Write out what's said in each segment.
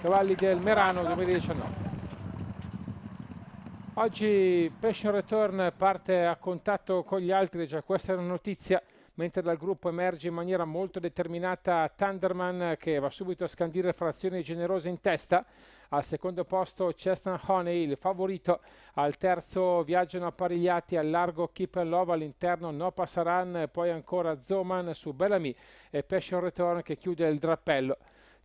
cavalli del Merano 2019 oggi Passion Return parte a contatto con gli altri già cioè questa è una notizia mentre dal gruppo emerge in maniera molto determinata Thunderman che va subito a scandire frazioni generose in testa. Al secondo posto Chestnut Honey, il favorito. Al terzo viaggiano apparegliati al largo Keep and Love, all'interno No Passaran, poi ancora Zoman su Bellamy e Passion Return che chiude il drappello.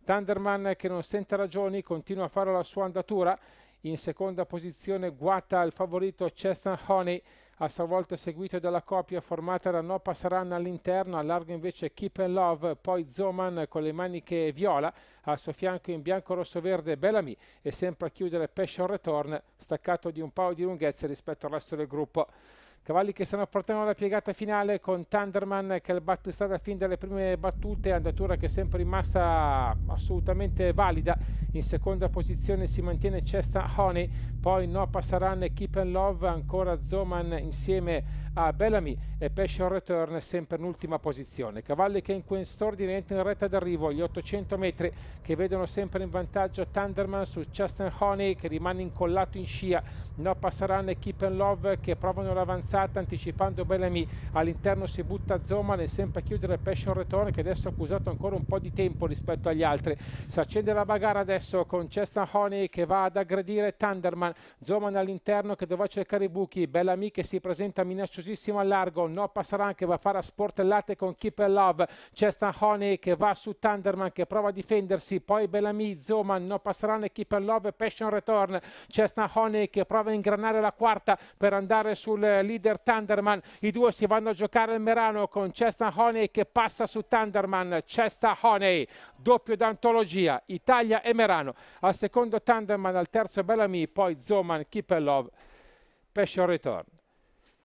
Thunderman che non sente ragioni continua a fare la sua andatura. In seconda posizione guata il favorito Chestnut Honey, a sua volta seguito dalla coppia formata da No Passaran all'interno, allarga invece Keep and Love, poi Zoman con le maniche viola, al suo fianco in bianco rosso verde Bellamy e sempre a chiudere Passion Return, staccato di un paio di lunghezze rispetto al resto del gruppo. Cavalli che stanno portando alla piegata finale con Thunderman che è il battistrada fin dalle prime battute, andatura che è sempre rimasta assolutamente valida. In seconda posizione si mantiene Cesta Honey, poi No Passaran e Keep and Love, ancora Zoman insieme a Bellamy e Passion Return sempre in ultima posizione. Cavalli che in quest'ordine entrano in retta d'arrivo, gli 800 metri che vedono sempre in vantaggio Thunderman su Cheston Honey che rimane incollato in scia no passeranno Keep and Love che provano l'avanzata anticipando Bellamy all'interno si butta Zoma nel sempre a chiudere Passion Return che adesso ha accusato ancora un po' di tempo rispetto agli altri si accende la bagarra adesso con Chestnut Honey che va ad aggredire Thunderman Zoman all'interno che doveva cercare i buchi Bellamy che si presenta minacciosissimo al largo no passeranno che va a fare a sportellate con Keep and Love Chestnut Honey che va su Thunderman che prova a difendersi poi Bellamy Zoman no passeranno Keep and Love Passion Return Chestnut Honey che prova prova a ingranare la quarta per andare sul eh, leader Thunderman. I due si vanno a giocare al Merano con Cesta Honey che passa su Thunderman. Cesta Honey, doppio d'antologia, Italia e Merano. Al secondo Thunderman, al terzo Bellamy, poi Zoman, Kipelov, Pesce Return.